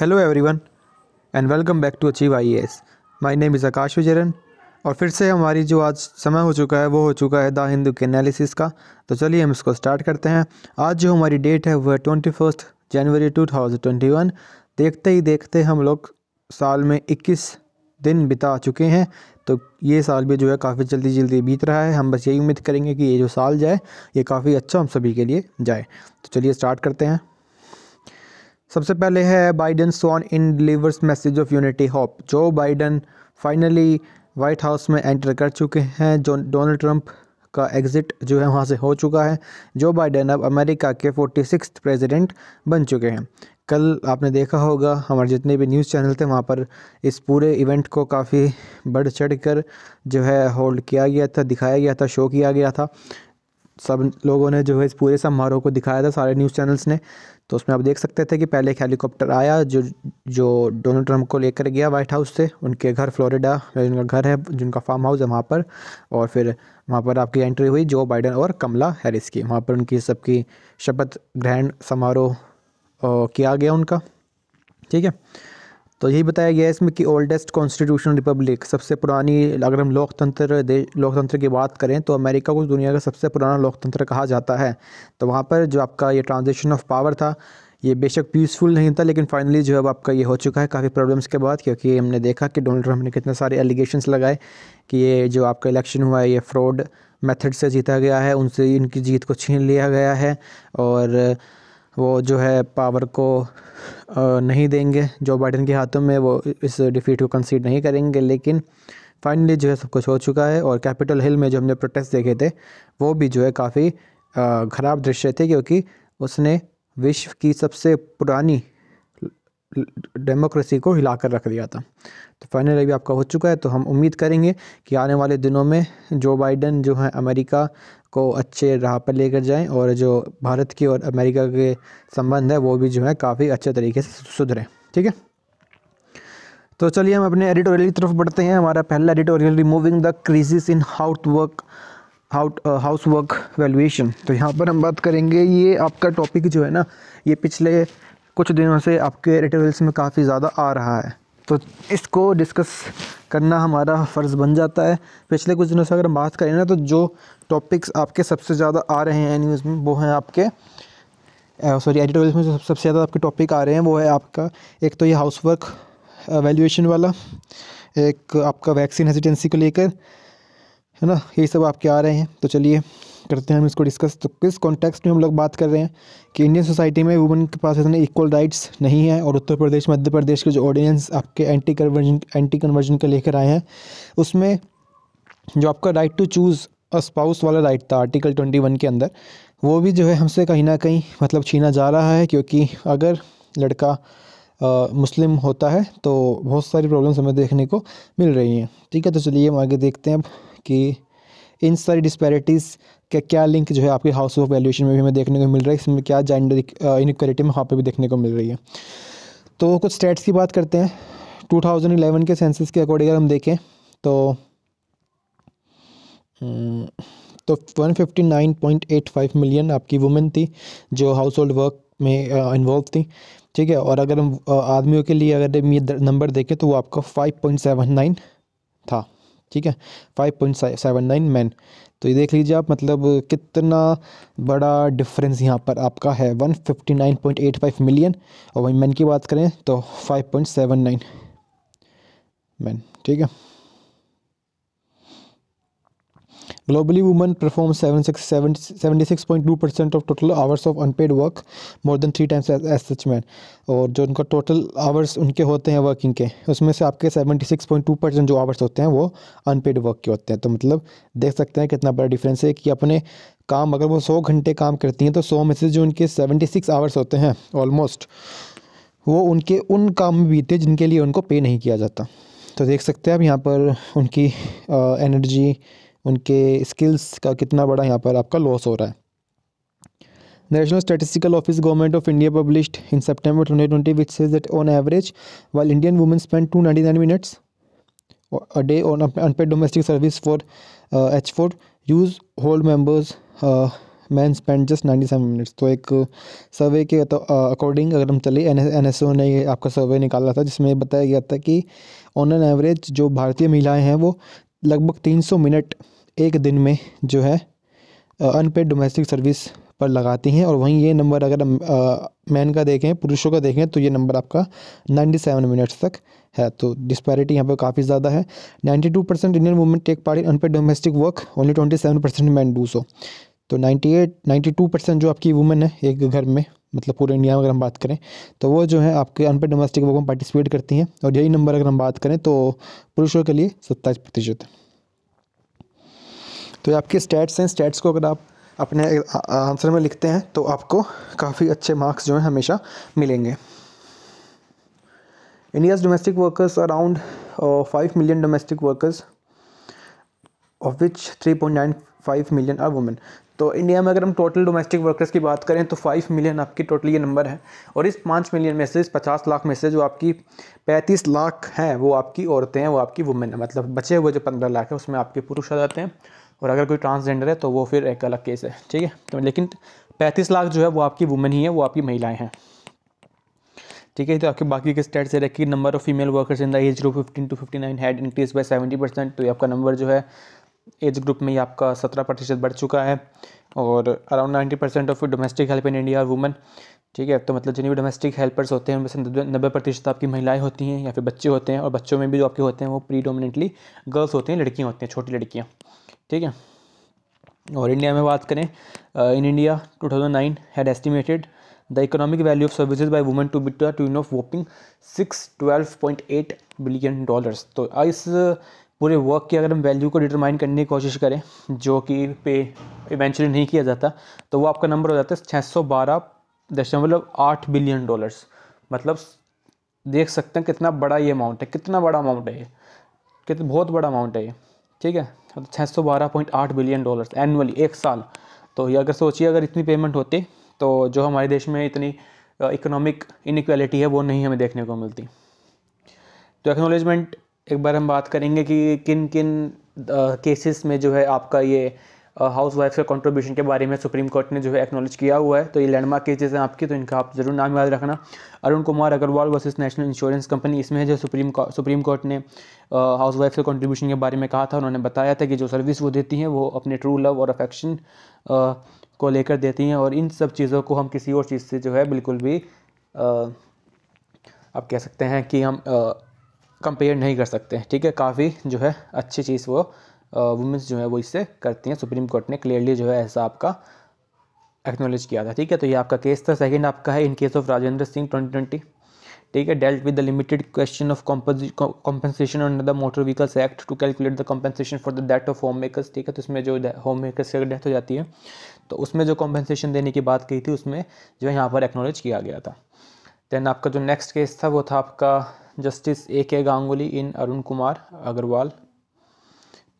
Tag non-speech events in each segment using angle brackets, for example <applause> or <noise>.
Hello everyone and welcome back to achieve I S my name is Akash Vijran और फिर से हमारी जो आज समय हो चुका है वो हो चुका है द हिंदू के एनालिसिस का तो चलिए हम इसको स्टार्ट करते हैं आज जो हमारी डेट है वो है twenty first January two thousand twenty one देखते ही देखते हम लोग साल में इक्कीस दिन बिता चुके हैं तो ये साल भी जो है काफ़ी जल्दी जल्दी बीत रहा है हम बस यही उम्मीद करेंगे कि ये जो साल जाए ये काफ़ी अच्छा हम सभी के लिए जाए तो चलिए स्टार्ट करते हैं सबसे पहले है Biden sworn in delivers message of unity hope Joe Biden finally White House में एंटर कर चुके हैं जो डोनाल्ड ट्रंप का एग्ज़िट जो है वहाँ से हो चुका है जो बाइडन अब अमेरिका के फोर्टी सिक्स प्रेजिडेंट बन चुके हैं कल आपने देखा होगा हमारे जितने भी न्यूज़ चैनल थे वहाँ पर इस पूरे इवेंट को काफ़ी बढ़ चढ़ कर जो है होल्ड किया गया था दिखाया गया था शो किया गया था सब लोगों ने जो है इस पूरे समारोह को दिखाया था सारे न्यूज़ चैनल्स ने तो उसमें आप देख सकते थे कि पहले एक हेलीकॉप्टर आया जो जो डोनाल्ड ट्रंप को लेकर गया वाइट हाउस से उनके घर फ्लोरिडा में घर है जिनका फार्म हाउस है वहाँ पर और फिर वहाँ पर आपकी एंट्री हुई जो बाइडन और कमला हैरिस की वहाँ पर उनकी सबकी शपथ ग्रहण समारोह किया गया उनका ठीक है तो यही बताया गया है इसमें कि ओल्डेस्ट कॉन्स्टिट्यूशन रिपब्लिक सबसे पुरानी अगर हम लोकतंत्र लोकतंत्र की बात करें तो अमेरिका को दुनिया का सबसे पुराना लोकतंत्र कहा जाता है तो वहाँ पर जो आपका ये ट्रांजेक्शन ऑफ पावर था ये बेशक पीसफुल नहीं था लेकिन फाइनली जो अब आपका ये हो चुका है काफ़ी प्रॉब्लम्स के बाद क्योंकि हमने देखा कि डोनाल्ड ट्रंप ने कितने सारे एलिगेशंस लगाए कि ये जो आपका इलेक्शन हुआ है ये फ्रॉड मेथड से जीता गया है उनसे इनकी जीत को छीन लिया गया है और वो जो है पावर को नहीं देंगे जो बाइडन के हाथों में वो इस डिफ़ीट को कंसीड नहीं करेंगे लेकिन फाइनली जो है सब कुछ हो चुका है और कैपिटल हिल में जो हमने प्रोटेस्ट देखे थे वो भी जो है काफ़ी ख़राब दृश्य थे क्योंकि उसने विश्व की सबसे पुरानी डेमोक्रेसी को हिलाकर रख दिया था तो फाइनल अभी आपका हो चुका है तो हम उम्मीद करेंगे कि आने वाले दिनों में जो बाइडन जो है अमेरिका को अच्छे राह पर लेकर जाएं और जो भारत की और अमेरिका के संबंध है वो भी जो है काफ़ी अच्छे तरीके से सुधरें ठीक है तो चलिए हम अपने एडिटोरियल की तरफ बढ़ते हैं हमारा पहला editorial removing the crisis in house work house house work valuation तो यहाँ पर हम बात करेंगे ये आपका टॉपिक जो है ना ये पिछले कुछ दिनों से आपके एडिटोरियल्स में काफ़ी ज़्यादा आ रहा है तो इसको डिस्कस करना हमारा फ़र्ज़ बन जाता है पिछले कुछ दिनों से अगर हम बात करें ना तो जो टॉपिक्स आपके सबसे ज़्यादा आ रहे हैं न्यूज़ में वो हैं आपके सॉरी एडिटोरियल में जो सबसे ज़्यादा आपके टॉपिक आ रहे हैं वो है आपका एक तो ये हाउस वर्क वैल्यूएशन वाला एक आपका वैक्सीन हेजिटेंसी को लेकर है ना यही सब आपके आ रहे हैं तो चलिए करते हैं हम इसको डिस्कस तो किस कॉन्टेक्स्ट में हम लोग बात कर रहे हैं कि इंडियन सोसाइटी में वुमेन के पास इतने इक्वल राइट्स नहीं है और उत्तर प्रदेश मध्य प्रदेश के जो ऑर्डिनेंस आपके एंटी कन्वर्जन एंटी कन्वर्जन के लेकर आए हैं उसमें जो आपका right to choose a spouse वाला राइट था आर्टिकल ट्वेंटी वन के अंदर वो भी जो है हमसे कहीं ना कहीं मतलब छीना जा रहा है क्योंकि अगर लड़का मुस्लिम होता है तो बहुत सारी प्रॉब्लम्स हमें देखने को मिल रही हैं ठीक है तो चलिए हम आगे देखते हैं अब कि इन सारी डिस्पैरिटीज़ का क्या लिंक जो है आपके हाउस ऑफ वैल्यूएशन में भी हमें देखने को मिल रहा है इसमें क्या जेंडर इनक्वलिटी में वहाँ पर भी देखने को मिल रही है तो कुछ स्टेट्स की बात करते हैं टू के सेंसिस के अकॉर्डिंग अगर हम देखें तो हम्म, तो 159.85 मिलियन आपकी वुमेन थी जो हाउस होल्ड वर्क में इन्वॉल्व थी ठीक है और अगर हम आदमियों के लिए अगर हम ये नंबर देखें तो वो आपका 5.79 था ठीक है five point seven nine men तो ये देख लीजिए आप मतलब कितना बड़ा डिफरेंस यहाँ पर आपका है one fifty nine point eight five million और वहीं मैन की बात करें तो five point seven nine men ठीक है globally perform seven seventy six point two percent of total hours of unpaid work more than three times as such men और जो उनका टोटल आवर्स उनके होते हैं वर्किंग के उसमें से आपके seventy six point two percent जो आवर्स होते हैं वो अनपेड वर्क के होते हैं तो मतलब देख सकते हैं कितना बड़ा डिफरेंस है कि अपने काम अगर वो सौ घंटे काम करती हैं तो सौ में से जो उनके सेवेंटी सिक्स आवर्स होते हैं ऑलमोस्ट वो उनके उन काम में बीते जिनके लिए उनको पे नहीं किया जाता तो देख सकते हैं आप यहाँ पर उनकी एनर्जी उनके स्किल्स का कितना बड़ा यहाँ पर आपका लॉस हो रहा है national statistical office government of India publish in September twenty twenty which says that on average all Indian women spend two ninety nine minutes a day on unpaid domestic service for each for household members men spend just ninety seven minutes तो एक सर्वे के according तो, uh, अगर हम चले N N S O ने आपका सर्वे निकाला था जिसमें बताया गया था कि ऑन एन एवरेज जो भारतीय महिलाएँ हैं वो लगभग तीन सौ मिनट एक दिन में जो है अनपेड डोमेस्टिक सर्विस पर लगाती हैं और वहीं ये नंबर अगर मैन का देखें पुरुषों का देखें तो ये नंबर आपका 97 मिनट्स तक है तो डिस्पैरिटी यहाँ पर काफ़ी ज़्यादा है 92 percent Indian women take part in unpaid domestic work only 27 percent men do so तो 98 92 परसेंट जो आपकी वुमेन है एक घर में मतलब पूरे इंडिया में अगर हम बात करें तो वो जो है आपके अनपेड डोमेस्टिक वर्क में पार्टिसिपेट करती हैं और यही नंबर अगर हम बात करें तो पुरुषों के लिए सत्ताईस प्रतिशत है तो ये आपके स्टैट्स हैं स्टैट्स को अगर आप अपने आंसर में लिखते हैं तो आपको काफ़ी अच्छे मार्क्स जो हैं हमेशा मिलेंगे India's domestic workers around five million domestic workers of which three point nine five million are women तो इंडिया में अगर हम टोटल डोमेस्टिक वर्कर्स की बात करें तो फाइव मिलियन आपकी टोटल ये नंबर है और इस पाँच मिलियन में से इस पचास लाख में से जो आपकी पैंतीस लाख हैं वो आपकी औरतें हैं वो आपकी वुमेन है मतलब बचे हुए जो पंद्रह लाख हैं उसमें आपके पुरुष आ जाते हैं और अगर कोई ट्रांसजेंडर है तो वो फिर एक अलग केस है ठीक है तो लेकिन पैंतीस लाख जो है वो आपकी वुमेन ही है वो आपकी महिलाएँ हैं ठीक है तो आपके बाकी के स्टेट से रखिए number of female workers in the age group fifteen to fifty nine had increase by seventy percent तो ये आपका नंबर जो है एज ग्रुप में ही आपका सत्रह प्रतिशत बढ़ चुका है और around ninety percent of domestic help in India are women ठीक है तो मतलब जिन्हें भी डोमेस्टिक हेल्पर्स होते हैं उनमें नब्बे प्रतिशत आपकी महिलाएं होती हैं या फिर बच्चे होते हैं और बच्चों में भी जो आपके होते हैं वो प्री गर्ल्स होते हैं लड़कियाँ होती हैं छोटी लड़कियाँ ठीक है और इंडिया में बात करें in India 2009 had estimated the economic value of services by women to two in of whopping six twelve point eight billion dollars तो इस पूरे वर्क की अगर हम वैल्यू को डिटरमाइन करने की कोशिश करें जो कि पे इवेंचुअली नहीं किया जाता तो वो आपका नंबर हो जाता है छः सौ बारह दशमलव आठ बिलियन डॉलर्स मतलब देख सकते हैं कितना बड़ा ये अमाउंट है कितना बड़ा अमाउंट है ये कितना बहुत बड़ा अमाउंट है ये ठीक है मतलब छः सौ बारह पॉइंट आठ बिलियन डॉलर्स एनुअली एक साल तो ये अगर सोचिए अगर इतनी पेमेंट होती तो जो हमारे देश में इतनी इकोनॉमिक इनक्वालिटी है वो नहीं हमें देखने को मिलती तो एक्नोलेजमेंट एक बार हम बात करेंगे कि किन किन केसेस में जो है आपका ये हाउस वाइफ के कंट्रीब्यूशन के बारे में सुप्रीम कोर्ट ने जो है एक्नोलेज किया हुआ है तो ये लैंडमार्क की हैं आपकी तो इनका आप जरूर नाम याद रखना Arun Kumar Agarwal versus national insurance company इसमें है जो सुप्रीम सुप्रीम कोर्ट ने हाउस वाइफ के कंट्रीब्यूशन के बारे में कहा था उन्होंने बताया था कि जो सर्विस वो देती हैं वो अपने ट्रू लव और अफेक्शन को लेकर देती हैं और इन सब चीज़ों को हम किसी और चीज़ से जो है बिल्कुल भी आप कह सकते हैं कि हम कंपेयर नहीं कर सकते ठीक है काफ़ी जो है अच्छी चीज़ वो वुमेंस जो है वो इससे करती हैं सुप्रीम कोर्ट ने क्लियरली जो है ऐसा आपका एक्नोलेज किया था ठीक है तो ये आपका केस था सेकंड आपका है in case of Rajendra Singh twenty ठीक है dealt with the limited question of compensation under the motor vehicles act to calculate the compensation for the death of home homemakers ठीक है तो इसमें जो होम मेकर्स की डेथ हो जाती है तो उसमें जो कॉम्पनसेशन देने की बात कही थी उसमें जो है यहाँ पर एक्नोलेज किया गया था देन आपका जो नेक्स्ट केस था वो था आपका जस्टिस ए के गांगुली इन अरुण कुमार अग्रवाल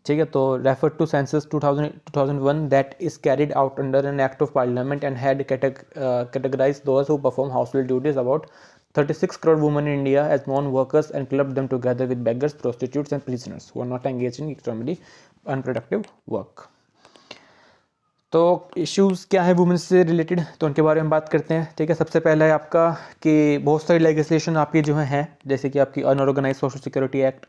ठीक है तो refer to census 2000 2001 that is carried out under an act of parliament and had categorise those who perform household duties about 36 crore women in India as non-workers and clubbed them together with beggars, prostitutes and prisoners who are not engage in extremely unproductive work तो issues क्या है women's से related तो उनके बारे में बात करते हैं ठीक है सबसे पहला है आपका कि बहुत सारी लेगिस्लेशन आपकी जो है हैं जैसे कि आपकी अनऑर्गेनाइज सोशल सिक्योरिटी एक्ट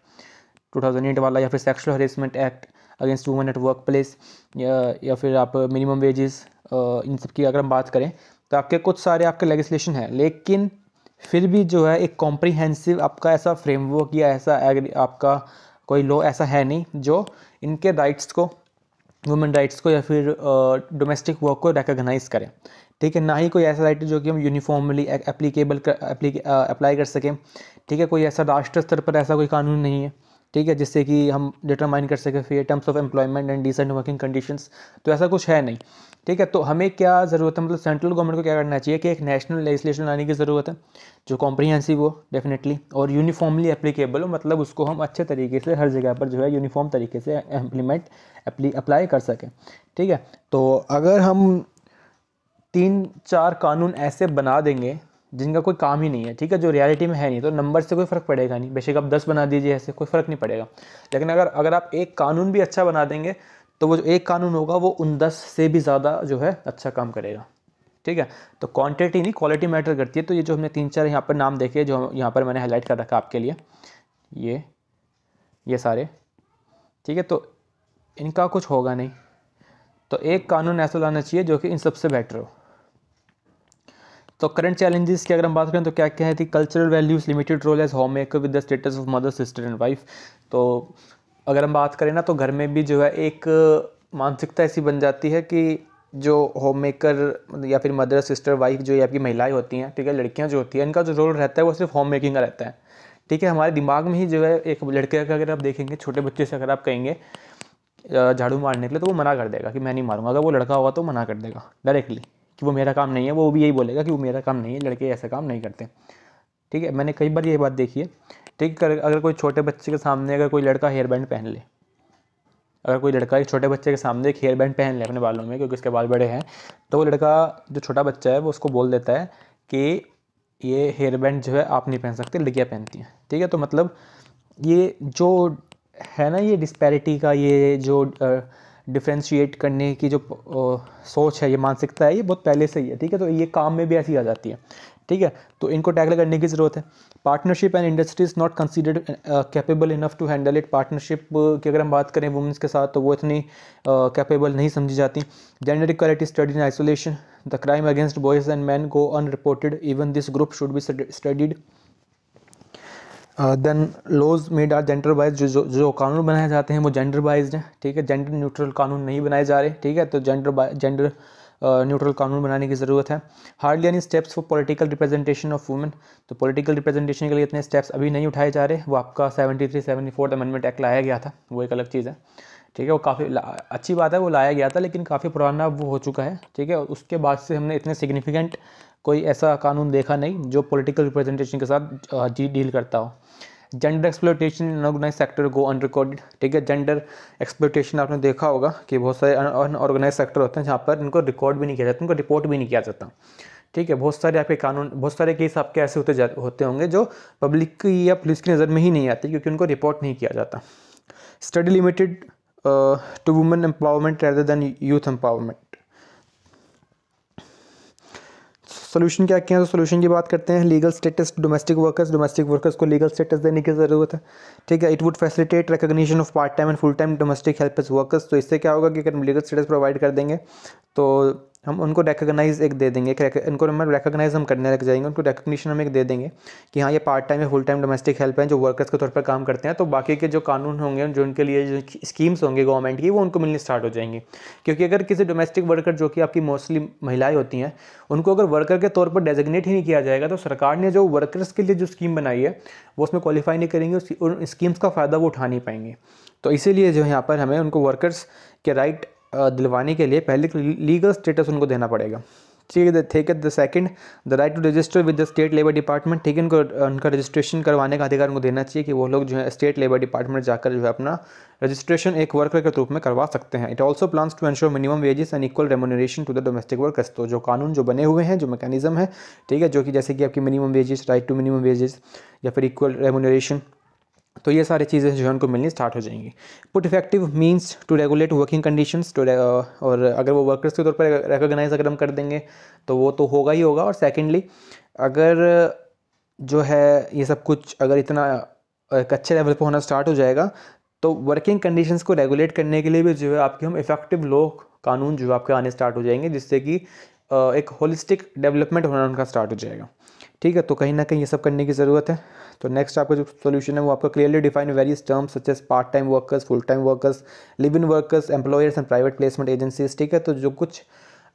2008 वाला या फिर sexual harassment act against women at workplace या फिर आप मिनिमम वेजेस इन सब की अगर हम बात करें तो आपके कुछ सारे आपके लेगिस्लेशन हैं लेकिन फिर भी जो है एक कॉम्प्रीहेंसिव आपका ऐसा फ्रेमवर्क या ऐसा आपका कोई लॉ ऐसा है नहीं जो इनके राइट्स को वुमेन राइट्स को या फिर डोमेस्टिक वर्क को रिकगनाइज करें ठीक है ना ही कोई ऐसा राइट जो कि हम यूनिफॉर्मली एप्लीकेबल अप्लाई कर सकें ठीक है कोई ऐसा राष्ट्र स्तर पर ऐसा कोई कानून नहीं है ठीक है जिससे कि हम डिटरमाइन कर सकें फिर terms of employment and decent working conditions तो ऐसा कुछ है नहीं ठीक है तो हमें क्या ज़रूरत है मतलब सेंट्रल गवर्नमेंट को क्या करना चाहिए कि एक नेशनल लेजिस्लेशन लाने की ज़रूरत है जो कॉम्प्रीहेंसिव हो डेफिनेटली और यूनिफॉर्मली एप्लीकेबल हो मतलब उसको हम अच्छे तरीके से हर जगह पर जो है यूनिफॉर्म तरीके से इम्प्लीमेंट अप्लाई कर सकें ठीक है तो अगर हम तीन चार कानून ऐसे बना देंगे जिनका कोई काम ही नहीं है ठीक है जो रियलिटी में है नहीं तो नंबर से कोई फ़र्क पड़ेगा नहीं बेशक आप दस बना दीजिए ऐसे कोई फ़र्क नहीं पड़ेगा लेकिन अगर अगर आप एक कानून भी अच्छा बना देंगे तो वो जो एक कानून होगा वो उन दस से भी ज़्यादा जो है अच्छा काम करेगा ठीक है तो क्वांटिटी नहीं क्वालिटी मैटर करती है तो ये जो हमने तीन चार यहाँ पर नाम देखे जो यहाँ पर मैंने हाईलाइट कर रखा आपके लिए ये ये सारे ठीक है तो इनका कुछ होगा नहीं तो एक कानून ऐसा लाना चाहिए जो कि इन सबसे बेटर हो तो करंट चैलेंजेस की अगर हम बात करें तो क्या क्या है थी cultural values limited role as homemaker with the status of mother sister and wife तो अगर हम बात करें ना तो घर में भी जो है एक मानसिकता ऐसी बन जाती है कि जो होम मेकर या फिर मदर सिस्टर वाइफ जो या आपकी महिलाएं होती हैं ठीक है लड़कियां जो होती हैं इनका जो रोल रहता है वो सिर्फ होम मेकिंग का रहता है ठीक है हमारे दिमाग में ही जो है एक लड़के का अगर आप देखेंगे छोटे बच्चे से अगर आप कहेंगे झाड़ू मारने के लिए तो वो मना कर देगा कि मैं नहीं मारूंगा अगर वो लड़का होगा तो मना कर देगा डायरेक्टली कि वो मेरा काम नहीं है वो भी यही बोलेगा कि वो मेरा काम नहीं है लड़के ऐसा काम नहीं करते ठीक है मैंने कई बार ये बात देखी है ठीक है अगर कोई छोटे बच्चे के सामने अगर कोई लड़का हेयर बैंड पहन ले अगर कोई लड़का एक छोटे बच्चे के सामने एक हेयर बैंड पहन ले अपने बालों में क्योंकि उसके बाल बड़े हैं तो वो लड़का जो छोटा बच्चा है वो उसको बोल देता है कि ये हेयर बैंड जो है आप नहीं पहन सकते लड़कियाँ पहनती हैं ठीक है तो मतलब ये जो है ना ये डिस्पैरिटी का ये जो डिफ्रेंशिएट करने की जो सोच है ये मानसिकता है ये बहुत पहले से ही है ठीक है तो ये काम में भी ऐसी आ जाती है ठीक है तो इनको टैकल करने की ज़रूरत है partnership and industry is not considered capable enough to handle it partnership की अगर हम बात करें वुमेंस के साथ तो वो इतनी कैपेबल uh, नहीं समझी जाती gender equality study in isolation the crime against boys and men go unreported even this group should be studied then laws made are gender wise जो जो, जो कानून बनाए जाते हैं वो जेंडर वाइज हैं ठीक है जेंडर न्यूट्रल कानून नहीं बनाए जा रहे ठीक है तो जेंडर जेंडर न्यूट्रल कानून बनाने की ज़रूरत है hardly any steps for political representation of women तो पॉलिटिकल रिप्रेजेंटेशन के लिए इतने स्टेप्स अभी नहीं उठाए जा रहे वो आपका seventy three seventy fourth amendment act लाया गया था वो एक अलग चीज़ है ठीक है वो काफ़ी अच्छी बात है वो लाया गया था लेकिन काफ़ी पुराना वो हो चुका है ठीक है उसके बाद से हमने इतने सिग्निफिकेंट कोई ऐसा कानून देखा नहीं जो पॉलिटिकल रिप्रेजेंटेशन के साथ जी डील करता हो gender exploitation unorganise sector go unrecorded ठीक है जेंडर एक्सप्लोटेशन आपने देखा होगा कि बहुत सारे अनऑर्गेनाइज सेक्टर होते हैं जहाँ पर इनको रिकॉर्ड भी नहीं किया जाता उनको रिपोर्ट भी नहीं किया जाता ठीक है बहुत सारे आपके कानून बहुत सारे केस आपके ऐसे होते जा होते होंगे जो पब्लिक की या पुलिस की नज़र में ही नहीं आते क्योंकि उनको रिपोर्ट नहीं किया जाता study limited to women empowerment rather than youth empowerment solution क्या किया तो सोल्यूशन की बात करते हैं legal status domestic workers domestic workers को लीगल स्टेटस देने की ज़रूरत है ठीक है it would facilitate recognition of part time and full time domestic help workers तो इससे क्या होगा कि अगर लीगल स्टेटस प्रोवाइड कर देंगे तो हम उनको रिकग्नाइज एक दे देंगे एक उनको हम रिकग्नाइज हम करने लग जाएंगे उनको रिकग्निशन हम एक दे देंगे कि हाँ ये पार्ट टाइम या फुल टाइम डोमेस्टिक हेल्प हैं जो वर्कर्स के तौर पर काम करते हैं तो बाकी के जो कानून होंगे जो उनके लिए जो स्कीम्स होंगी गवर्नमेंट की वो उनको मिलनी स्टार्ट हो जाएंगी क्योंकि अगर किसी डोमेस्टिक वर्कर जो कि आपकी मोस्टली महिलाएं होती हैं उनको अगर वर्कर के तौर पर डेजिग्नेट ही नहीं किया जाएगा तो सरकार ने जो वर्कर्स के लिए जो स्कीम बनाई है वो उसमें क्वालिफाई नहीं करेंगे उस स्कीम्स का फ़ायदा वो उठा नहीं पाएंगे तो इसीलिए जो यहाँ पर हमें उनको वर्कर्स के राइट दिलवाने के लिए पहले लीगल तो स्टेटस उनको देना पड़ेगा ठीक है ठीक है the second the right to register with the state labour department ठीक है उनको उनका रजिस्ट्रेशन करवाने का अधिकार उनको देना चाहिए कि वो लोग जो है स्टेट लेबर डिपार्टमेंट जाकर जो है अपना रजिस्ट्रेशन एक वर्कर के रूप में करवा सकते हैं it also plans to ensure minimum wages and equal remuneration to the domestic workers तो जो कानून जो बने हुए हैं जो मैकेनिज्म है ठीक है जो कि जैसे कि आपकी minimum wages right to minimum wages या फिर इक्वल रेमोनरेशन तो ये सारी चीज़ें जो है उनको मिलनी स्टार्ट हो जाएंगी put effective means to regulate working condition to और अगर वो वर्कर्स के तौर पर रिकोगनाइज अगर हम कर देंगे तो वो तो होगा ही होगा और सेकेंडली अगर जो है ये सब कुछ अगर इतना uh, एक अच्छे लेवल पर होना स्टार्ट हो जाएगा तो वर्किंग कंडीशंस को रेगुलेट करने के लिए भी जो है आपके हम इफेक्टिव लॉ कानून जो आपके आने स्टार्ट हो जाएंगे जिससे कि uh, एक होलिस्टिक डेवलपमेंट होना उनका स्टार्ट हो जाएगा ठीक है तो कहीं ना कहीं ये सब करने की ज़रूरत है तो नेक्स्ट आपका जो सोल्यूशन है वो आपका clearly define various terms such as part time workers full time workers live in workers employers and private placement agencies ठीक है तो जो कुछ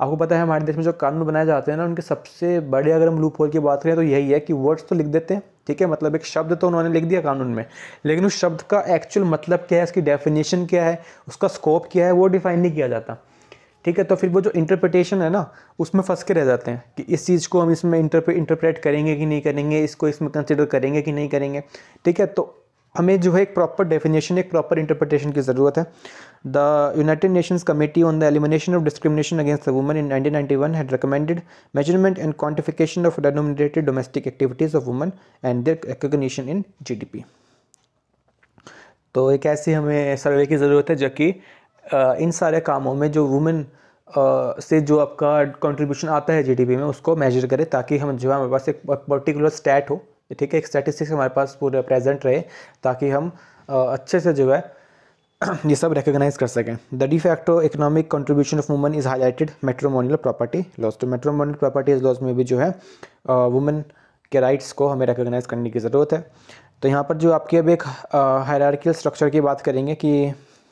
आपको पता है हमारे देश में जो कानून बनाए जाते हैं ना उनके सबसे बड़े अगर हम लूप होल की बात करें तो यही है कि वर्ड्स तो लिख देते हैं ठीक है मतलब एक शब्द तो उन्होंने लिख दिया कानून में लेकिन उस शब्द का एक्चुअल मतलब क्या है उसकी डेफिनेशन क्या है उसका स्कोप क्या है वो डिफाइन नहीं किया जाता ठीक है तो फिर वो जो इंटरप्रिटेशन है ना उसमें फंस के रह जाते हैं कि इस चीज़ को हम इसमें इंटरप्रे इंटरप्रेट करेंगे कि नहीं करेंगे इसको इसमें कंसिडर करेंगे कि नहीं करेंगे ठीक है तो हमें जो है एक प्रॉपर डेफिनेशन एक प्रॉपर इंटरप्रिटेशन की ज़रूरत है the United Nations committee on the elimination of discrimination against the woman in nineteen ninety one had recommended measurement and quantification of denominated domestic activities of woman and their recognition in जी तो एक ऐसी हमें सर्वे की ज़रूरत है जबकि इन सारे कामों में जो वुमेन से जो आपका कंट्रीब्यूशन आता है जीडीपी में उसको मेजर करें ताकि हम जो हमारे पास एक पर्टिकुलर स्टैट हो ठीक है एक स्टैटिस्टिक्स हमारे पास पूरे प्रेजेंट रहे ताकि हम अच्छे से जो है <clears throat> ये सब रिकोगनाइज कर सकें the de facto economic contribution of women is highlighted matrimonial property laws तो मेट्रोमोनियल प्रॉपर्टीज लॉस में भी जो है वुमेन के राइट्स को हमें रिकोगनाइज करने की ज़रूरत है तो यहाँ पर जो आपकी अब एक हायरार्कियल स्ट्रक्चर की बात करेंगे कि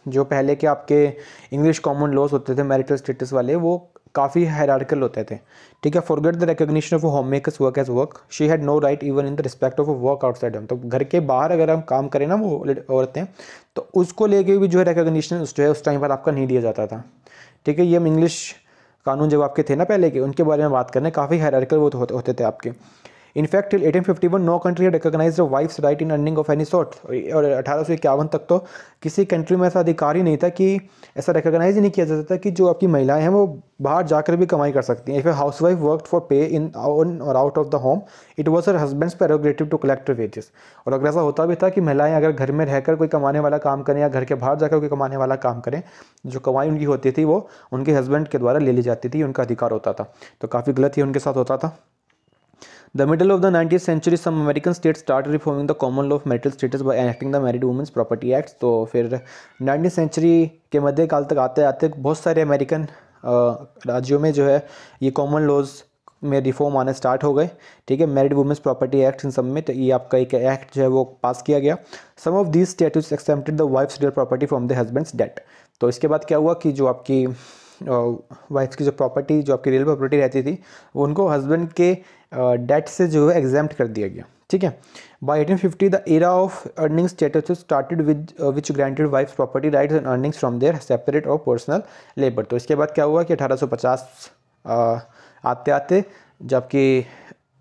जो पहले के आपके इंग्लिश कॉमन लॉज होते थे मैरिटल स्टेटस वाले वो काफ़ी हैरार्कल होते थे ठीक है forget the recognition of home makers work as work she had no right even in the respect of work outside हम तो घर के बाहर अगर हम काम करें ना वो औरतें तो उसको लेके भी जो है रिकग्निशन जो है उस टाइम पर आपका नहीं दिया जाता था ठीक है ये हम इंग्लिश कानून जब आपके थे ना पहले के उनके बारे में बात करने काफ़ी हैरार्कल वो तो होते थे आपके In eighteen fifty one no country had recognized the wife's right in earning of any sort और अठारह तक तो किसी कंट्री में ऐसा अधिकार ही नहीं था कि ऐसा ही नहीं किया जाता था कि जो आपकी महिलाएं हैं वो बाहर जाकर भी कमाई कर सकती हैं if a house wife work for pay in on or out of the home it was her husband's prerogative to collector wages और अगर ऐसा होता भी था कि महिलाएं अगर घर में रहकर कोई कमाने वाला काम करें या घर के बाहर जाकर कोई कमाने वाला काम करें जो कमाई उनकी होती थी वो उनके हस्बैंड के द्वारा ले ली जाती थी उनका अधिकार होता था तो काफ़ी गलत ही उनके साथ होता था the middle of the 19th century some American state start reforming the common law of marital status by enacting the Married Women's Property Act. तो फिर 19th सेंचुरी के मध्यकाल तक आते आते बहुत सारे अमेरिकन राज्यों में जो है ये कॉमन लॉज में रिफॉर्म आने स्टार्ट हो गए ठीक है मैरिड वुमेंस प्रॉपर्टी एक्ट इन सब में तो ये आपका एक एक्ट जो है वो पास किया गया some of these states accepted the wife's real property from the husband's debt तो इसके बाद क्या हुआ कि जो आपकी वाइफ की जो प्रॉपर्टी जो आपकी रियल प्रॉपर्टी रहती थी वो उनको हस्बैंड के डेट से जो है एग्जाम्प्ट कर दिया गया ठीक है by eighteen fifty the era of earning statutes started with which granted wife property rights and earnings from their separate और पर्सनल लेबर तो इसके बाद क्या हुआ कि अठारह सौ पचास आते आते जबकि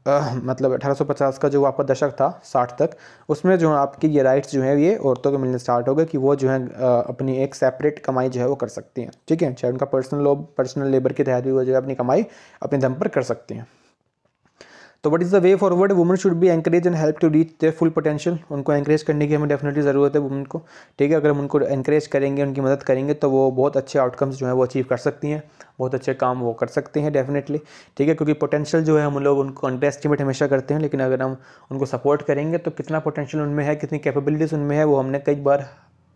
आ, मतलब 1850 का जो आपका दशक था 60 तक उसमें जो है आपकी ये राइट्स जो हैं ये औरतों के मिलने स्टार्ट हो गए कि वो जो है अपनी एक सेपरेट कमाई जो है वो कर सकती हैं ठीक है चाहे उनका पर्सनल लो पर्सनल लेबर के तहत भी वो जो है अपनी कमाई अपने दम पर कर सकती हैं तो what is the way forward women should be encourage and help to reach their full potential उनको एंकरेज करने की हमें डेफिनेटली ज़रूरत है वुमन को ठीक है अगर हम उनको एंकरेज करेंगे उनकी मदद करेंगे तो वो बहुत अच्छे आउटकम्स जो है वो अचीव कर सकती हैं बहुत अच्छे काम वो कर सकते हैं डेफिनेटली ठीक है क्योंकि पोटेंशियल जो है हम लोग उनको अंडर एस्टिमेट हमेशा करते हैं लेकिन अगर हम उनको सपोर्ट करेंगे तो कितना पोटेंशियल उनमें है कितनी कैपेबिलिटीज़ उनमें है वो हमने कई बार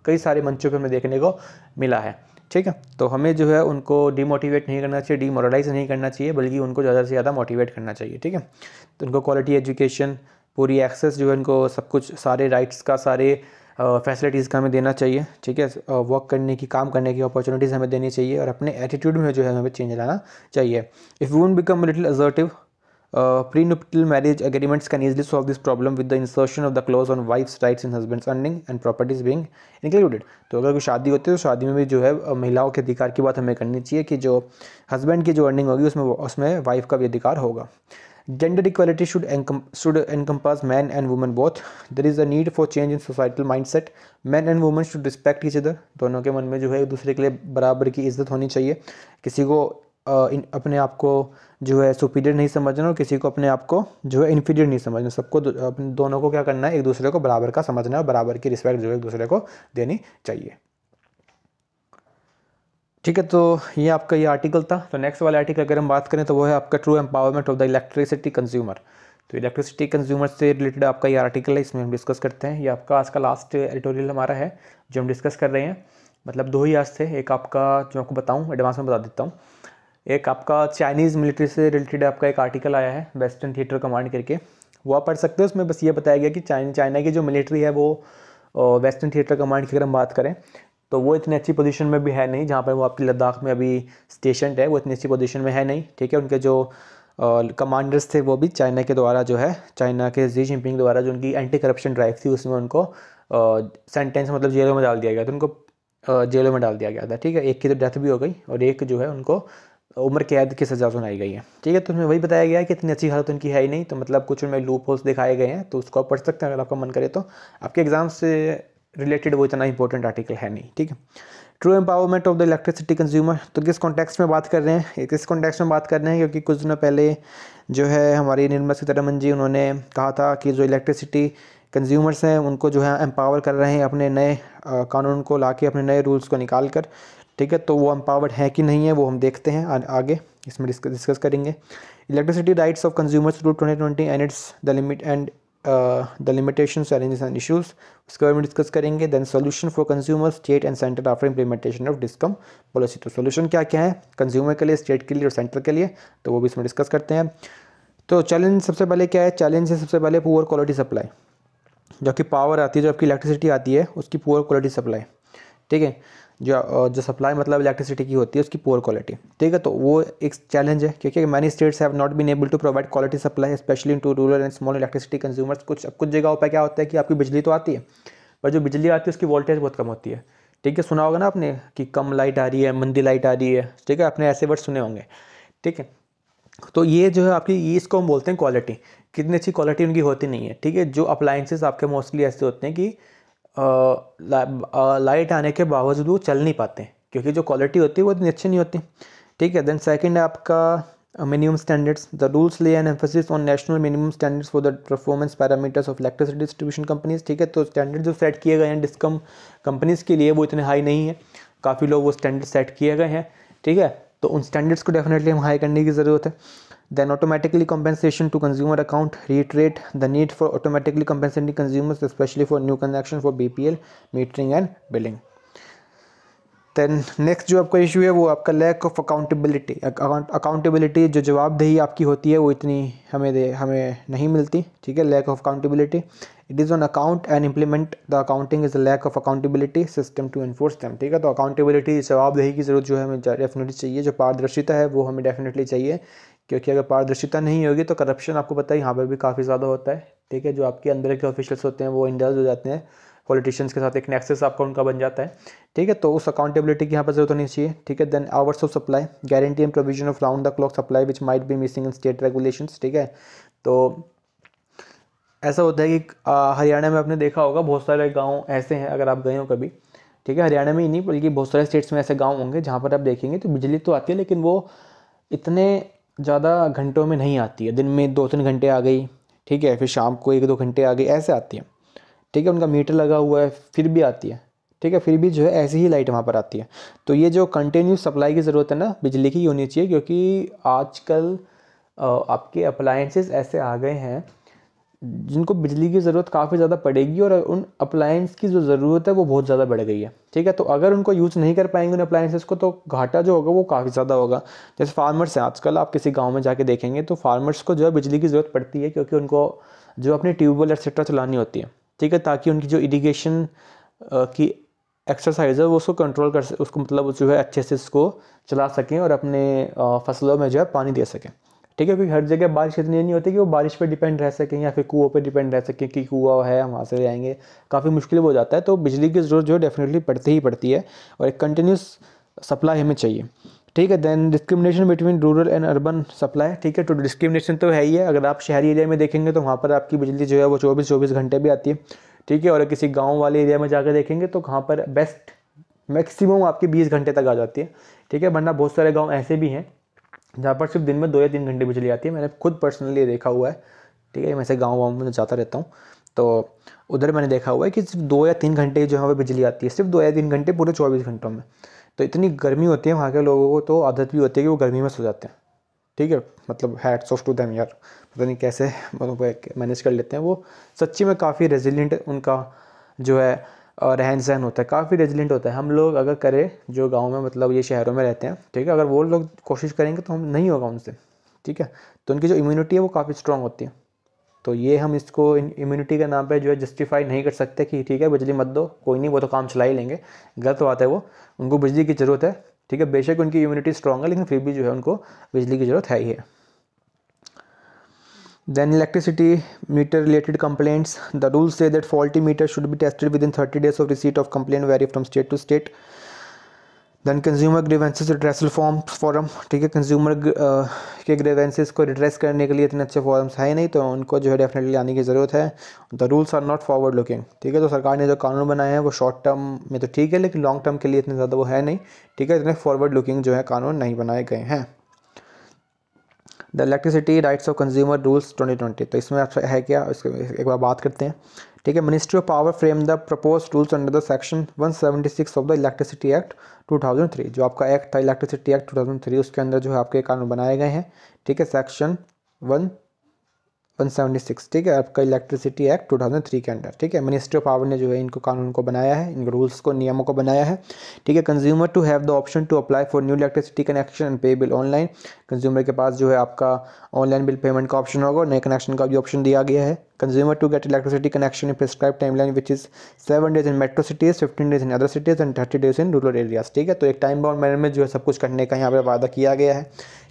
कई सारे मंचों पर हमें देखने को मिला है ठीक है तो हमें जो है उनको डीमोटिवेट नहीं करना चाहिए डीमोरलाइज नहीं करना चाहिए बल्कि उनको ज़्यादा से ज़्यादा मोटिवेट करना चाहिए ठीक है तो उनको क्वालिटी एजुकेशन पूरी एक्सेस जो है उनको सब कुछ सारे राइट्स का सारे फैसिलिटीज़ का हमें देना चाहिए ठीक है वर्क करने की काम करने की अपॉर्चुनिटीज़ हमें देनी चाहिए और अपने एटीट्यूड में जो है हमें चेंज लाना चाहिए if we would become little assertive prenuptial marriage agreements can easily solve this problem with the insertion of the clause on wife's rights in husband's earning and properties being included तो अगर कोई शादी होती है तो शादी में भी जो है महिलाओं के अधिकार की बात हमें करनी चाहिए कि जो हस्बैंड की जो अर्निंग होगी उसमें उसमें वाइफ का भी अधिकार होगा gender equality should should encompass man and woman both there is a need for change in societal mindset man and woman should respect each other दोनों के मन में जो है एक दूसरे के लिए बराबर की इज्जत होनी चाहिए किसी को इन अपने आप को जो है सुपीरियर नहीं समझना और किसी को अपने आप को जो है इन्फीरियर नहीं समझना सबको दो, अपने दोनों को क्या करना है एक दूसरे को बराबर का समझना है बराबर की रिस्पेक्ट जो है एक दूसरे को देनी चाहिए ठीक है तो ये आपका ये आर्टिकल था तो नेक्स्ट वाला आर्टिकल अगर हम बात करें तो वो है आपका true empowerment of the electricity consumer तो इलेक्ट्रिसिटी कंज्यूमर से रिलेटेड आपका ये आर्टिकल है इसमें हम डिस्कस करते हैं ये आपका आज का लास्ट एडिटोरियल हमारा है जो हम डिस्कस कर रहे हैं मतलब दो ही आज थे एक आपका जो आपको बताऊँ एडवांस में बता देता हूँ एक आपका चाइनीज़ मिलिट्री से रिलेटेड आपका एक आर्टिकल आया है वेस्टर्न थिएटर कमांड करके वो आप पढ़ सकते हो उसमें बस ये बताया गया कि चाइना चाइना की जो मिलिट्री है वो वेस्टर्न थिएटर कमांड की अगर हम बात करें तो वो इतनी अच्छी पोजीशन में भी है नहीं जहाँ पर वो आपकी लद्दाख में अभी स्टेशन है वो इतनी अच्छी पोजीशन में है नहीं ठीक है उनके जो कमांडर्स थे वो भी चाइना के द्वारा जो है चाइना के जी जिनपिंग द्वारा जो उनकी एंटी करप्शन ड्राइव थी उसमें उनको सेंटेंस मतलब जेलों में डाल दिया गया तो उनको जेलों में डाल दिया गया था ठीक है एक की तो डेथ भी हो गई और एक जो है उनको उम्र कैद की सज़ा सुनाई गई है ठीक है तो उसमें वही बताया गया है कि इतनी अच्छी हालत उनकी है ही नहीं तो मतलब कुछ उनमें लूप होल्स दिखाए गए हैं तो उसको आप पढ़ सकते हैं अगर आपका मन करे तो आपके एग्ज़ाम से रिलेटेड वो इतना इंपॉर्टेंट आर्टिकल है नहीं ठीक है true empowerment of the electricity consumer तो किस कॉन्टेक्स्ट में बात कर रहे हैं किस कॉन्टेक्स्ट में बात कर रहे हैं क्योंकि कुछ दिनों पहले जो है हमारी निर्मला सीतारमन जी उन्होंने कहा था कि जो इलेक्ट्रिसिटी कंज्यूमर्स हैं उनको जो है एम्पावर कर रहे हैं अपने नए कानून को ला के अपने नए रूल्स को निकाल कर ठीक है तो वो अम्पावर्ड है कि नहीं है वो हम देखते हैं आ, आगे इसमें डिस्कस डिस्कस करेंगे electricity rights of consumers rule twenty twenty and its the limit and the limitation challenges and issues उसके बारे में डिस्कस करेंगे then solution for consumer state and centre after implementation of discom policy तो solution क्या क्या है consumer के लिए स्टेट के लिए और सेंटर के लिए तो वो भी इसमें डिस्कस करते हैं तो चैलेंज सबसे पहले क्या है चैलेंज है सबसे पहले पुअर क्वालिटी सप्लाई जो कि पावर आती है जो आपकी इलेक्ट्रिसिटी आती है उसकी पुअर क्वालिटी सप्लाई ठीक है जो जो सप्लाई मतलब इलेक्ट्रिसिटी की होती है उसकी पोअर क्वालिटी ठीक है तो वो एक चैलेंज है क्योंकि many states have not been able to provide quality supply specially in to rural and small electricity consumers कुछ कुछ जगहों पर क्या होता है कि आपकी बिजली तो आती है पर जो बिजली आती है उसकी वोल्टेज बहुत कम होती है ठीक है सुना होगा ना आपने कि कम लाइट आ रही है मंदी लाइट आ रही है ठीक है आपने ऐसे वर्ड सुने होंगे ठीक है तो ये जो है आपकी ये इसको हम बोलते हैं क्वालिटी कितनी अच्छी क्वालिटी उनकी होती नहीं है ठीक है जो अप्लाइंसेस आपके मोस्टली ऐसे होते हैं कि लाइट आने के बावजूद वो चल नहीं पाते क्योंकि जो क्वालिटी होती है वो इतनी अच्छी नहीं होती ठीक है देन सेकेंड है आपका minimum standards the rules lay an emphasis on national minimum standards for the performance parameters of electricity distribution companies ठीक है तो स्टैंडर्ड जो सेट किए गए हैं डिस्कम कंपनीज़ के लिए वो इतने हाई नहीं है काफ़ी लोग वो स्टैंडर्ड सेट किए गए हैं ठीक है तो उन स्टैंडर्ड्स को डेफिनेटली हम हाई करने की ज़रूरत है then automatically compensation to consumer account reiterate the need for automatically compensating consumers especially for new connection for bpl metering and billing then next जो आपका इशू है वो आपका लैक ऑफ अकाउंटेबिलिटी अकाउंटेबिलिटी जो जवाबदेही आपकी होती है वो इतनी हमें दे हमें नहीं मिलती ठीक है lack of accountability it is on account and implement the accounting is lack of accountability system to enforce them ठीक है तो अकाउंटेबिलिटी जवाबदेही की जरूरत जो है हमें डेफिनेटली चाहिए जो पारदर्शिता है वो हमें डेफिनेटली चाहिए क्योंकि अगर पारदर्शिता नहीं होगी तो करप्शन आपको पता है यहाँ पर भी काफ़ी ज़्यादा होता है ठीक है जो आपके अंदर के ऑफिशियल्स होते हैं वो इंडल्ज हो जाते हैं पॉलिटिशियंस के साथ एक नेक्सेस आपका उनका बन जाता है ठीक है तो उस अकाउंटेबिलिटी की यहाँ पर जरूरत होनी चाहिए ठीक है then hours of supply guarantee and provision of round the clock supply which might be missing in state regulation ठीक है तो ऐसा होता है कि हरियाणा में आपने देखा होगा बहुत सारे गाँव ऐसे हैं अगर आप गए हो कभी ठीक है हरियाणा में ही नहीं बल्कि बहुत सारे स्टेट्स में ऐसे गाँव होंगे जहाँ पर आप देखेंगे तो बिजली तो आती है लेकिन वो इतने ज़्यादा घंटों में नहीं आती है दिन में दो तीन घंटे आ गई ठीक है फिर शाम को एक दो घंटे आ गई ऐसे आती है ठीक है उनका मीटर लगा हुआ है फिर भी आती है ठीक है फिर भी जो है ऐसी ही लाइट वहाँ पर आती है तो ये जो कंटिन्यू सप्लाई की ज़रूरत है ना बिजली की होनी चाहिए क्योंकि आजकल आपके अप्लाइंसेस ऐसे आ गए हैं जिनको बिजली की ज़रूरत काफ़ी ज़्यादा पड़ेगी और उन अप्लायंस की जो ज़रूरत है वो बहुत ज़्यादा बढ़ गई है ठीक है तो अगर उनको यूज़ नहीं कर पाएंगे उन अप्लायंसेस को तो घाटा जो होगा वो काफ़ी ज़्यादा होगा जैसे फार्मर्स हैं आजकल आप किसी गांव में जाके देखेंगे तो फार्मर्स को जो है बिजली की ज़रूरत पड़ती है क्योंकि उनको जो अपनी ट्यूबवेल एक्सेट्रा चलानी होती है ठीक है ताकि उनकी जो इरीगेशन की एक्सरसाइज है वो उसको कंट्रोल कर उसको मतलब जो है अच्छे से उसको चला सकें और अपने फसलों में जो है पानी दे सकें ठीक है क्योंकि हर जगह बारिश इतनी नहीं होती कि वो बारिश पे डिपेंड रह सकें या फिर कुओं पे डिपेंड रह सकें कि कुआ है हम वहाँ से ले आएंगे काफ़ी मुश्किल हो जाता है तो बिजली की ज़रूरत जो है डेफिनेटली पड़ती ही पड़ती है और एक कंटिन्यूस सप्लाई हमें चाहिए ठीक है then discrimination between rural and urban supply ठीक है तो डिस्क्रिमिनेशन तो है ही है अगर आप शहरी एरिया में देखेंगे तो वहाँ पर आपकी बिजली जो है वो चौबीस चौबीस घंटे भी आती है ठीक है और किसी गाँव वाले एरिया में जाकर देखेंगे तो वहाँ पर बेस्ट मैक्सिमम आपकी बीस घंटे तक आ जाती है ठीक है वरना बहुत सारे गाँव ऐसे भी हैं जहाँ पर सिर्फ दिन में दो या तीन घंटे बिजली आती है मैंने खुद पर्सनली देखा हुआ है ठीक है मैं से गाँव वाँव में तो जाता रहता हूँ तो उधर मैंने देखा हुआ है कि सिर्फ दो या तीन घंटे जो है वहाँ पर बिजली आती है सिर्फ दो या तीन घंटे पूरे चौबीस घंटों में तो इतनी गर्मी होती है वहाँ के लोगों को तो आदत भी होती है कि वो गर्मी में सो जाते हैं ठीक है मतलब हैट्स ऑफ टू दैम यार पता नहीं कैसे <laughs> मैनेज मतलब कर लेते हैं वो सच्ची में काफ़ी रेजिलियंट उनका जो है और रहन सहन होता है काफ़ी रेजिलेंट होता है हम लोग अगर करें जो गाँव में मतलब ये शहरों में रहते हैं ठीक है अगर वो लोग कोशिश करेंगे तो हम नहीं होगा उनसे ठीक है तो उनकी जो इम्यूनिटी है वो काफ़ी स्ट्रांग होती है तो ये हम इसको इम्यूनिटी के नाम पे जो है जस्टिफाई नहीं कर सकते कि ठीक है बिजली मत दो कोई नहीं वो तो काम चला ही लेंगे गलत बात है वो उनको बिजली की ज़रूरत है ठीक है बेशक उनकी इम्यूनिटी स्ट्रांग है लेकिन फिर भी जो है उनको बिजली की ज़रूरत है ही है then electricity meter related complaints the rules say that faulty meter should be tested within 30 days of receipt of complaint vary from state to state then consumer grievances redressal form forum ठीक है consumer uh, के grievances को redress करने के लिए इतने अच्छे forums हैं नहीं तो उनको जो है डेफिनेटली लाने की ज़रूरत है the rules are not forward looking ठीक है तो सरकार ने जो कानून बनाए हैं वो शॉर्ट टर्म में तो ठीक है लेकिन लॉन्ग टर्म के लिए इतने ज़्यादा वो है नहीं ठीक है इतने फॉरवर्ड लुकिंग जो है कानून नहीं बनाए गए हैं the electricity rights of consumer rules 2020 तो इसमें है क्या इसके एक बार बात करते हैं ठीक है ministry of power frame the propose rules under the section 176 of the electricity act 2003 जो आपका एक्ट था इलेक्ट्रिसिटी एक्ट 2003 उसके अंदर जो है आपके कानून बनाए गए हैं ठीक है सेक्शन वन 176 ठीक है आपका इलेक्ट्रिसिटी एक्ट 2003 के अंडर ठीक है मिनिस्ट्री ऑफ पावर ने जो है इनको कानून को बनाया है इन रूल्स को नियमों को बनाया है ठीक है consumer to have the option to apply for new electricity connection and pay bill online consumer के पास जो है आपका ऑनलाइन बिल पेमेंट का ऑप्शन होगा नए कनेक्शन का भी ऑप्शन दिया गया है consumer to get electricity connection in prescribe timeline which is seven days in metro cities fifteen days in other cities and thirty days in rural areas ठीक है तो एक टाइम बाउंड मैनर में जो है सब कुछ करने का यहाँ पर वादा किया गया है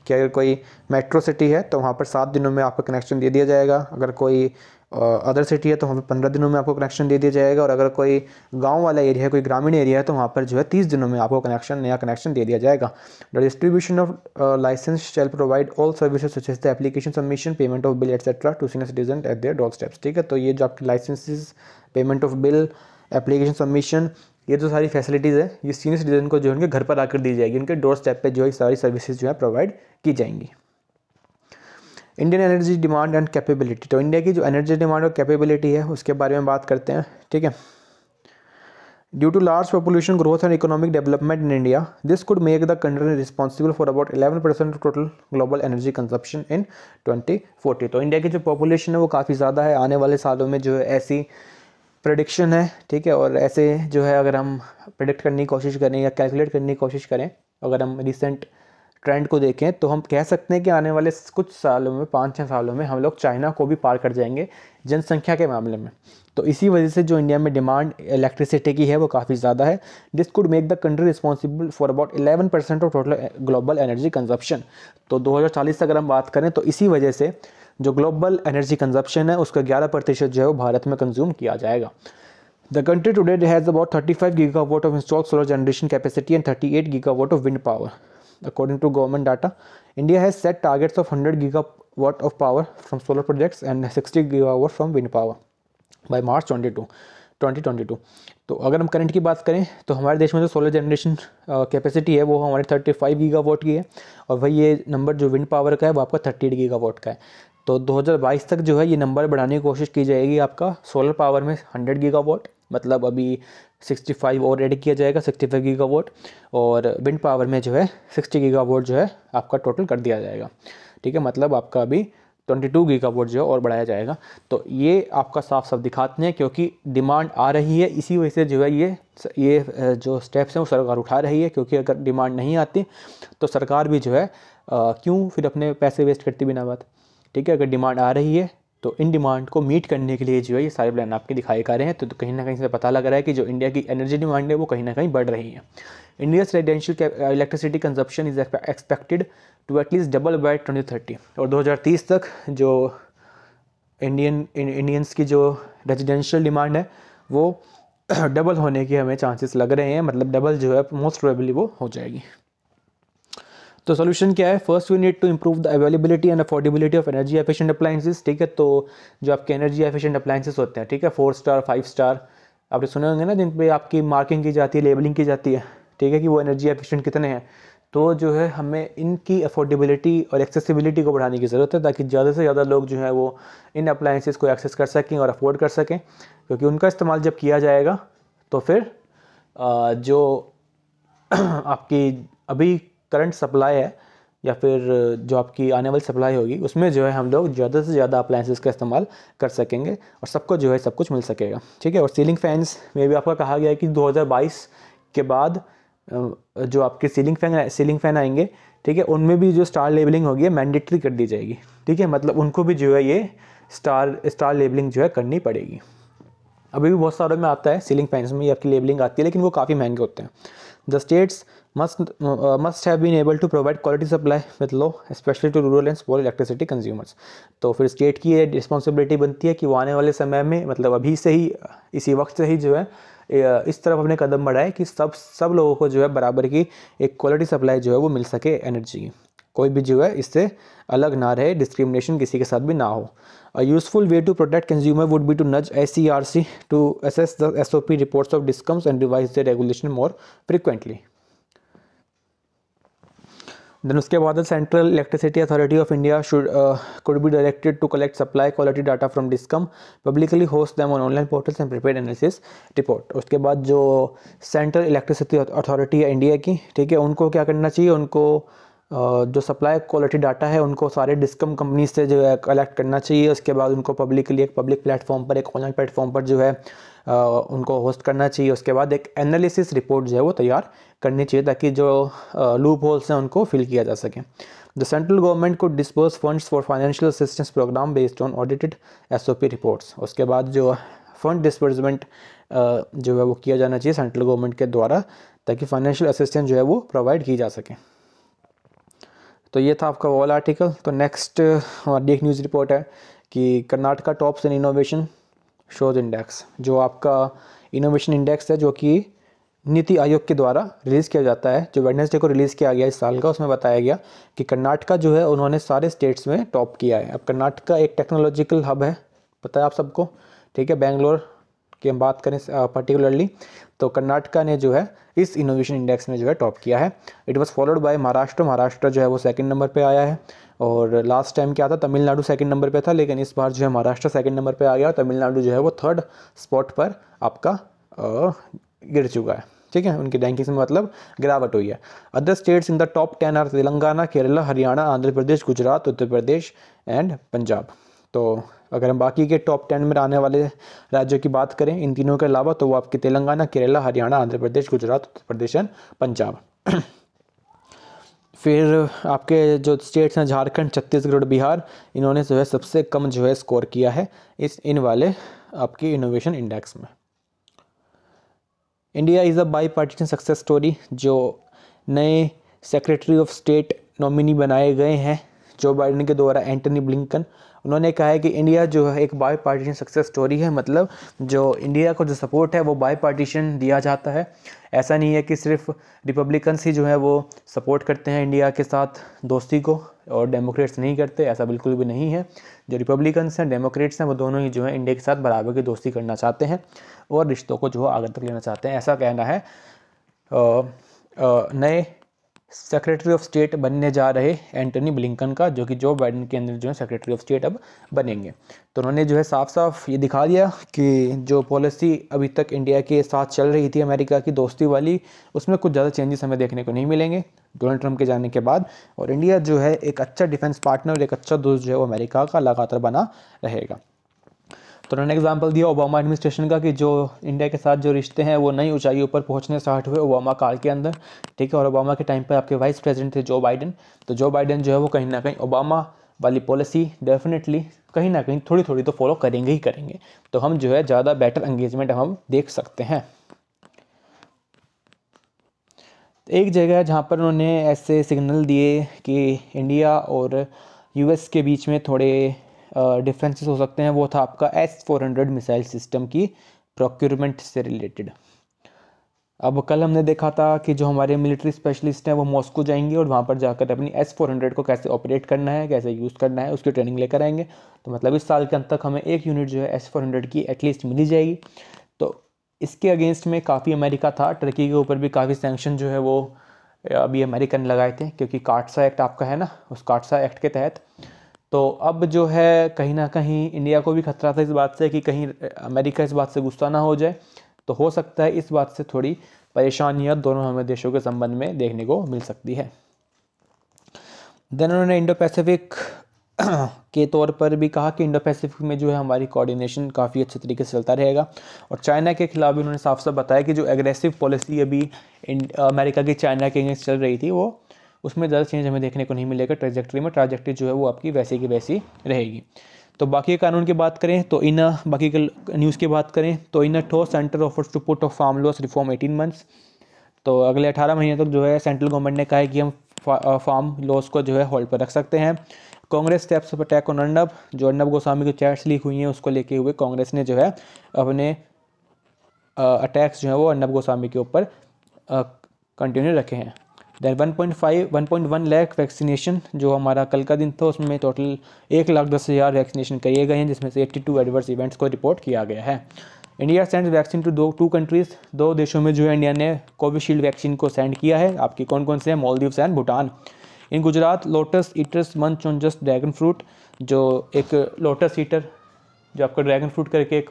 कि अगर कोई मेट्रो सिटी है तो वहाँ पर सात दिनों में आपको कनेक्शन दे दिया जाएगा अगर कोई अदर सिटी है तो वहाँ पर पंद्रह दिनों में आपको कनेक्शन दे दिया जाएगा और अगर कोई गांव वाला एरिया है कोई ग्रामीण एरिया है तो वहाँ पर जो है तीस दिनों में आपको कनेक्शन नया कनेक्शन दे दिया जाएगा the distribution of licence shall provide all services such the application submission payment of bill etcetera to senior citizen at their door steps ठीक है तो ये जो आपकी licences payment of bill application submission ये जो सारी फैसिलिटीज़ है ये सीनियर सिटीजन को जो है उनके घर पर आकर दी जाएगी उनके डोर स्टेप पर जो है सारी सर्विसेज जो है प्रोवाइड की जाएंगी Indian energy demand and capability तो इंडिया की जो एनर्जी डिमांड और कैपेबिलिटी है उसके बारे में बात करते हैं ठीक है due to large population growth and economic development in India this could make the country responsible for about eleven percent total global energy consumption in twenty forty तो इंडिया की जो पॉपुलेशन है वो काफ़ी ज़्यादा है आने वाले सालों में जो है ऐसी प्रडिक्शन है ठीक है और ऐसे जो है अगर हम प्रडिक्ट करने की कोशिश करें या कैलकुलेट करने की कोशिश करें अगर हम रिसेंट ट्रेंड को देखें तो हम कह सकते हैं कि आने वाले कुछ सालों में पाँच छः सालों में हम लोग चाइना को भी पार कर जाएंगे जनसंख्या के मामले में तो इसी वजह से जो इंडिया में डिमांड इलेक्ट्रिसिटी की है वो काफ़ी ज़्यादा है this could make the country responsible for about 11 percent of total global energy consumption तो 2040 से अगर हम बात करें तो इसी वजह से जो ग्लोबल एनर्जी कंजप्शन है उसका ग्यारह प्रतिशत जो है वो भारत में कंज्यूम किया जाएगा the country today has about thirty five giga watt of install solar generation capacity and thirty eight giga watt of wind power according to government data India has set targets of hundred giga watt of power from solar projects and sixty giga watt from wind power by March twenty two twenty twenty two तो अगर हम current की बात करें तो हमारे देश में जो सोलर जनरेशन कैपेसिटी है वो हमारे थर्टी फाइव गीगा वोट की है और वही ये नंबर जो विंड पावर का है वो आपका थर्टी एट गीगा वोट का है तो 2022 तक जो है ये नंबर बढ़ाने की कोशिश की जाएगी आपका सोलर पावर में 100 गीगावाट मतलब अभी 65 और एड किया जाएगा 65 गीगावाट और विंड पावर में जो है 60 गीगावाट जो है आपका टोटल कर दिया जाएगा ठीक है मतलब आपका अभी 22 गीगावाट जो है और बढ़ाया जाएगा तो ये आपका साफ साफ दिखाते हैं क्योंकि डिमांड आ रही है इसी वजह से जो है ये ये जो स्टेप्स हैं वो सरकार उठा रही है क्योंकि अगर डिमांड नहीं आती तो सरकार भी जो है क्यों फिर अपने पैसे वेस्ट करती बिना बात ठीक है अगर डिमांड आ रही है तो इन डिमांड को मीट करने के लिए जो है ये सारे प्लान आपके दिखाई जा रहे हैं तो, तो कहीं ना कहीं से पता लग रहा है कि जो इंडिया की एनर्जी डिमांड है वो कहीं ना कहीं बढ़ रही है India's residential electricity consumption is expected to at least double by twenty thirty और 2030 तक जो इंडियन इंडियंस की जो रेजिडेंशियल डिमांड है वो डबल <clears throat> होने के हमें चांसेस लग रहे हैं मतलब डबल जो है मोस्ट प्रोबेबली वो हो जाएगी तो सोल्यूशन क्या है first we need to improve the availability and affordability of energy efficient appliances ठीक है तो जो आपके एनर्जी एफिशिएंट अप्लाइंसेस होते हैं ठीक है फोर स्टार फाइव स्टार आपने सुने होंगे ना जिन पर आपकी मार्किंग की जाती है लेबलिंग की जाती है ठीक है कि वो एनर्जी एफिशिएंट कितने हैं तो जो है हमें इनकी अफोर्डेबिलिटी और एक्सेसिबिलिटी को बढ़ाने की ज़रूरत है ताकि ज़्यादा से ज़्यादा लोग जो है वो इन अप्लाइंसिस को एक्सेस कर सकें और अफोर्ड कर सकें क्योंकि उनका इस्तेमाल जब किया जाएगा तो फिर जो <clears throat> आपकी अभी करंट सप्लाई है या फिर जो आपकी आने वाली सप्लाई होगी उसमें जो है हम लोग ज़्यादा से ज़्यादा अप्लाइंसिस का इस्तेमाल कर सकेंगे और सबको जो है सब कुछ मिल सकेगा ठीक है और सीलिंग फैंस में भी आपका कहा गया है कि 2022 के बाद जो आपके सीलिंग फैन सीलिंग फैन आएंगे ठीक है उनमें भी जो स्टार लेबलिंग होगी मैंडेटरी कर दी जाएगी ठीक है मतलब उनको भी जो है ये स्टार स्टार लेबलिंग जो है करनी पड़ेगी अभी भी बहुत सारों में आता है सीलिंग फैंस में ये आपकी लेबलिंग आती है लेकिन वो काफ़ी महंगे होते हैं the states must must have been able to provide quality supply supply लो specially to rural and small electricity consumers तो फिर स्टेट की ये रिस्पॉन्सिबिलिटी बनती है कि वो आने वाले समय में मतलब अभी से ही इसी वक्त से ही जो है इस तरफ अपने कदम बढ़ाए कि सब सब लोगों को जो है बराबर की एक क्वालिटी सप्लाई जो है वो मिल सके एनर्जी की कोई भी जो है इससे अलग ना रहे डिस्क्रिमिनेशन किसी के साथ भी ना हो a useful way to protect consumer would be to nudge S C R C to assess the S O P reports of discoms and devise the regulation more frequently देन उसके बाद central electricity authority of India should could be directed to collect supply quality data from discom publicly host them on online portals and prepaid analysis report उसके बाद जो central electricity authority है India की ठीक है उनको क्या करना चाहिए उनको uh, जो सप्लाई क्वालिटी डाटा है उनको सारे डिस्कम कंपनी से जो है कलेक्ट करना चाहिए उसके बाद उनको पब्लिकली एक पब्लिक प्लेटफॉर्म पर एक ऑनलाइन प्लेटफॉर्म पर जो है uh, उनको होस्ट करना चाहिए उसके बाद एक एनालिसिस रिपोर्ट जो है वो तैयार करनी चाहिए ताकि जो लूप होल्स हैं उनको फिल किया जा सके द सेंट्रल गवर्नमेंट को disperse funds for financial assistance program based on audited S O P reports उसके बाद जो फंड डिस्पर्समेंट जो है वो किया जाना चाहिए सेंट्रल गवर्नमेंट के द्वारा ताकि फाइनेंशियल असिस्टेंस जो है वो प्रोवाइड की जा सके तो ये था आपका वॉल आर्टिकल तो नेक्स्ट हमारी एक न्यूज़ रिपोर्ट है कि Karnataka tops in innovation shows index जो आपका इनोवेशन इंडेक्स है जो कि नीति आयोग के द्वारा रिलीज़ किया जाता है जो वेडनेसडे को रिलीज़ किया गया इस साल का उसमें बताया गया कि कर्नाटका जो है उन्होंने सारे स्टेट्स में टॉप किया है अब कर्नाटका एक टेक्नोलॉजिकल हब है पता है आप सबको ठीक है बेंगलोर की हम बात करें पर्टिकुलरली तो कर्नाटका ने जो है इस इनोवेशन इंडेक्स में जो है टॉप किया है it was followed by Maharashtra Maharashtra जो है वो सेकंड नंबर पे आया है और लास्ट टाइम क्या था तमिलनाडु सेकंड नंबर पे था लेकिन इस बार जो है महाराष्ट्र सेकंड नंबर पे आ गया और तमिलनाडु जो है वो थर्ड स्पॉट पर आपका गिर चुका है ठीक है उनकी रैंकिंग्स में मतलब गिरावट हुई है other states in the top ten are Telangana Kerala Haryana Andhra Pradesh Gujarat Uttar Pradesh and Punjab तो अगर हम बाकी के टॉप टेन में आने वाले राज्यों की बात करें इन तीनों के अलावा तो वो आपके तेलंगाना केरला हरियाणा आंध्र प्रदेश गुजरात उत्तर प्रदेश एंड पंजाब फिर आपके जो स्टेट्स हैं झारखंड छत्तीसगढ़ बिहार इन्होंने जो है सबसे कम जो है स्कोर किया है इस इन वाले आपकी इनोवेशन इंडेक्स में India is a bipartisan success story जो नए सेक्रेटरी ऑफ स्टेट नॉमिनी बनाए गए हैं जो बाइडन के द्वारा एंटनी ब्लिंकन उन्होंने कहा है कि इंडिया जो है एक बाई पार्टीशन सक्सेस स्टोरी है मतलब जो इंडिया को जो सपोर्ट है वो बाई पार्टीशन दिया जाता है ऐसा नहीं है कि सिर्फ रिपब्लिकन्स ही जो है वो सपोर्ट करते हैं इंडिया के साथ दोस्ती को और डेमोक्रेट्स नहीं करते ऐसा बिल्कुल भी नहीं है जो रिपब्लिकन्स हैं डेमोक्रेट्स हैं वो दोनों ही जो है इंडिया के साथ बराबर की दोस्ती करना चाहते हैं और रिश्तों को जो है आगे तक लेना चाहते हैं ऐसा कहना है नए सेक्रेटरी ऑफ स्टेट बनने जा रहे एंटनी ब्लिंकन का जो कि जो बाइडन के अंदर जो है सेक्रेटरी ऑफ स्टेट अब बनेंगे तो उन्होंने जो है साफ साफ ये दिखा दिया कि जो पॉलिसी अभी तक इंडिया के साथ चल रही थी अमेरिका की दोस्ती वाली उसमें कुछ ज़्यादा चेंजेस हमें देखने को नहीं मिलेंगे डोनाल्ड ट्रंप के जाने के बाद और इंडिया जो है एक अच्छा डिफेंस पार्टनर और एक अच्छा दोस्त जो है वो अमेरिका का लगातार बना रहेगा तो उन्होंने एग्जाम्पल दिया ओबामा एडमिनिस्ट्रेशन का कि जो इंडिया के साथ जो रिश्ते हैं वो नई ऊंचाइयों पर पहुंचने स्टार्ट हुए ओबामा काल के अंदर ठीक है और ओबामा के टाइम पर आपके वाइस प्रेसिडेंट थे जो बाइडन तो जो बाइडन जो है वो कहीं ना कहीं ओबामा वाली पॉलिसी डेफिनेटली कहीं ना कहीं थोड़ी थोड़ी तो फॉलो करेंगे ही करेंगे तो हम जो है ज़्यादा बेटर एंगेजमेंट हम देख सकते हैं एक जगह है जहाँ पर उन्होंने ऐसे सिग्नल दिए कि इंडिया और यूएस के बीच में थोड़े डिफरेंसेस हो सकते हैं वो था आपका S four hundred missile system की प्रोक्योरमेंट से रिलेटेड अब कल हमने देखा था कि जो हमारे मिलिट्री स्पेशलिस्ट हैं वो मॉस्को जाएंगे और वहाँ पर जाकर अपनी एस फोर हंड्रेड को कैसे ऑपरेट करना है कैसे यूज़ करना है उसकी ट्रेनिंग लेकर आएंगे तो मतलब इस साल के अंत तक हमें एक यूनिट जो है एस फोर हंड्रेड की एटलीस्ट मिली जाएगी तो इसके अगेंस्ट में काफ़ी अमेरिका था टर्की के ऊपर भी काफ़ी सेंक्शन जो है वो अभी अमेरिकन लगाए थे क्योंकि काटसा एक्ट आपका है ना उस काटसा एक्ट के तहत तो अब जो है कहीं ना कहीं इंडिया को भी खतरा था इस बात से कि कहीं अमेरिका इस बात से गुस्सा ना हो जाए तो हो सकता है इस बात से थोड़ी परेशानियाँ दोनों हमें देशों के संबंध में देखने को मिल सकती है देन उन्होंने इंडो पैसिफिक <clears throat> के तौर पर भी कहा कि इंडो पैसिफिक में जो है हमारी कोऑर्डिनेशन काफ़ी अच्छे तरीके से चलता रहेगा और चाइना के खिलाफ भी उन्होंने साफ साफ बताया कि जो एग्रेसिव पॉलिसी अभी अमेरिका की चाइना के अगेंस्ट चल रही थी वो उसमें ज़्यादा चेंज हमें देखने को नहीं मिलेगा ट्रेजेक्ट्री में ट्राजेक्ट्री जो है वो आपकी वैसी की वैसी रहेगी तो बाकी कानून की बात करें तो इन बाकी न्यूज़ की बात करें तो इन ठो centre offers to put off farm laws reform eighteen months तो अगले अठारह महीने तक तो जो है सेंट्रल गवर्नमेंट ने कहा है कि हम फार्म लॉस को जो है होल्ड पर रख सकते हैं कांग्रेस स्टेप्स पर अटैक ऑन अर्नब जो अर्नब गोस्वामी की चैट्स लीक हुई हैं उसको लेके हुए कांग्रेस ने जो है अपने अटैक्स जो है वो अर्नब गोस्वामी के ऊपर कंटिन्यू रखे हैं देन 1.5 1.1 लाख वैक्सीनेशन जो हमारा कल का दिन था उसमें टोटल एक लाख दस हज़ार वैक्सीनेशन किए गए हैं जिसमें से 82 एडवर्स इवेंट्स को रिपोर्ट किया गया है इंडिया सेंड वैक्सीन टू दो टू कंट्रीज़ दो देशों में जो है इंडिया ने कोविशील्ड वैक्सीन को सेंड किया है आपके कौन कौन से हैं Maldives and Bhutan in Gujarat lotus eaters munch on just dragon fruit जो एक लोटस ईटर जो आपका ड्रैगन फ्रूट करके एक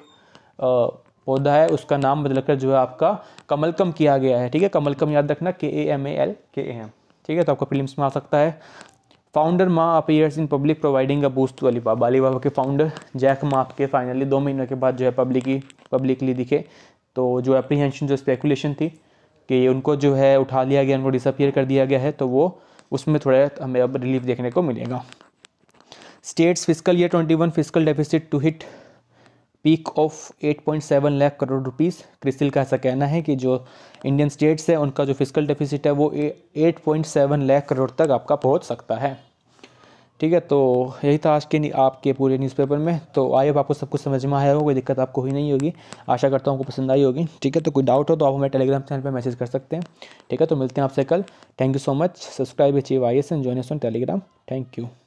पौधा है उसका नाम बदलकर जो है आपका कमलकम किया गया है ठीक है कमलकम याद रखना के ए एम ए एल के ए एम ठीक है तो आपका फिल्म में आ सकता है founder Ma appears in public providing a boost to Alibaba Alibaba के फाउंडर जैक मा आपके फाइनली दो महीनों के बाद जो है पब्लिकली पब्लिकली दिखे तो जो अप्रीहेंशन जो स्पेकुलेशन थी कि उनको जो है उठा लिया गया उनको डिसअपियर कर दिया गया है तो वो उसमें थोड़ा हमें अब रिलीफ देखने को मिलेगा states fiscal year twenty one fiscal deficit to hit peak of 8.7 lakh crore rupees CRISIL का ऐसा कहना है कि जो इंडियन स्टेट्स है उनका जो फिजिकल डेफिसिट है वो 8.7 लाख करोड़ तक आपका पहुंच सकता है ठीक है तो यही था आज के आपके पूरे न्यूज़पेपर में तो आई अब आपको सब कुछ समझ में आया होगा कोई दिक्कत आपको हुई नहीं होगी आशा करता हूँ आपको पसंद आई होगी ठीक है तो कोई डाउट हो तो आप हमारे टेलीग्राम चैनल पर मैसेज कर सकते हैं ठीक है तो मिलते हैं आपसे कल thank you so much subscribe achieve I S N join us on Telegram thank you